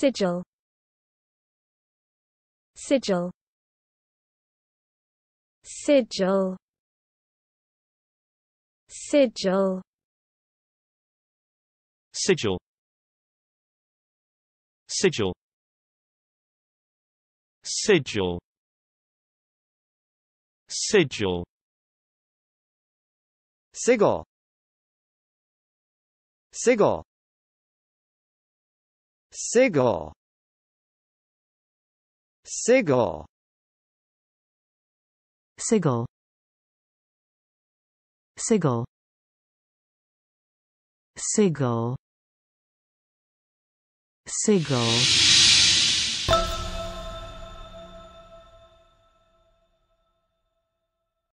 Sigil Sigil Sigil Sigil Sigil Sigil Sigil Sigil Sigil Sigil Sigil Sigil Sigil Sigil Sigil Sigil